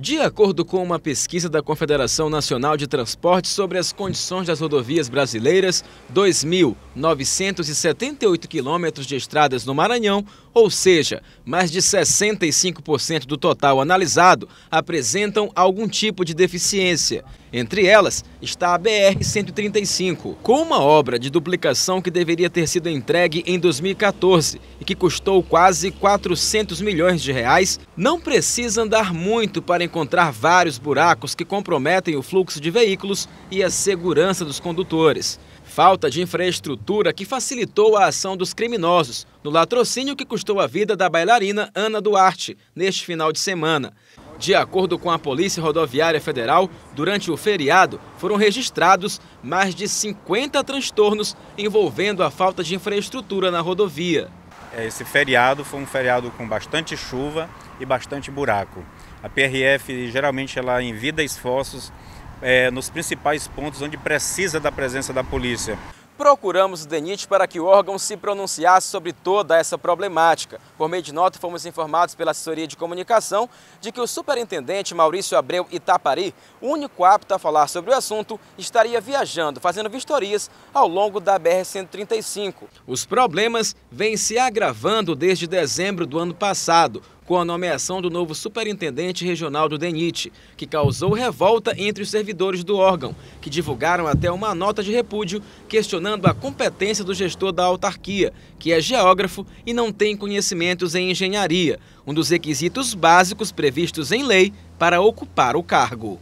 De acordo com uma pesquisa da Confederação Nacional de Transportes sobre as condições das rodovias brasileiras 2000, 978 quilômetros de estradas no Maranhão, ou seja, mais de 65% do total analisado apresentam algum tipo de deficiência. Entre elas está a BR-135. Com uma obra de duplicação que deveria ter sido entregue em 2014 e que custou quase 400 milhões de reais, não precisa andar muito para encontrar vários buracos que comprometem o fluxo de veículos e a segurança dos condutores. Falta de infraestrutura que facilitou a ação dos criminosos no latrocínio que custou a vida da bailarina Ana Duarte neste final de semana. De acordo com a Polícia Rodoviária Federal, durante o feriado foram registrados mais de 50 transtornos envolvendo a falta de infraestrutura na rodovia. É, esse feriado foi um feriado com bastante chuva e bastante buraco. A PRF geralmente ela envida esforços é, nos principais pontos onde precisa da presença da polícia. Procuramos o DENIT para que o órgão se pronunciasse sobre toda essa problemática. Por meio de nota, fomos informados pela assessoria de comunicação de que o superintendente Maurício Abreu Itapari, único apto a falar sobre o assunto, estaria viajando, fazendo vistorias ao longo da BR-135. Os problemas vêm se agravando desde dezembro do ano passado, com a nomeação do novo superintendente regional do DENIT, que causou revolta entre os servidores do órgão, que divulgaram até uma nota de repúdio questionando a competência do gestor da autarquia, que é geógrafo e não tem conhecimentos em engenharia, um dos requisitos básicos previstos em lei para ocupar o cargo.